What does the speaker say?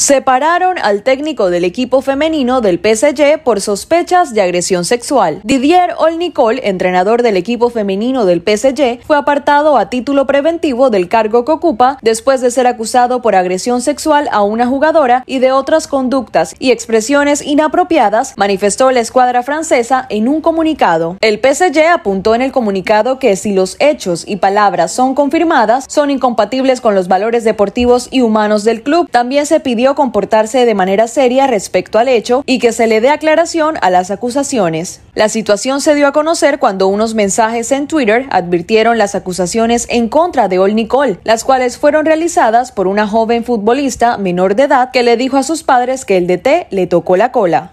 Separaron al técnico del equipo femenino del PSG por sospechas de agresión sexual. Didier Olnicol, entrenador del equipo femenino del PSG, fue apartado a título preventivo del cargo que ocupa después de ser acusado por agresión sexual a una jugadora y de otras conductas y expresiones inapropiadas, manifestó la escuadra francesa en un comunicado. El PSG apuntó en el comunicado que si los hechos y palabras son confirmadas, son incompatibles con los valores deportivos y humanos del club. También se pidió comportarse de manera seria respecto al hecho y que se le dé aclaración a las acusaciones. La situación se dio a conocer cuando unos mensajes en Twitter advirtieron las acusaciones en contra de Ol Nicole, las cuales fueron realizadas por una joven futbolista menor de edad que le dijo a sus padres que el DT le tocó la cola.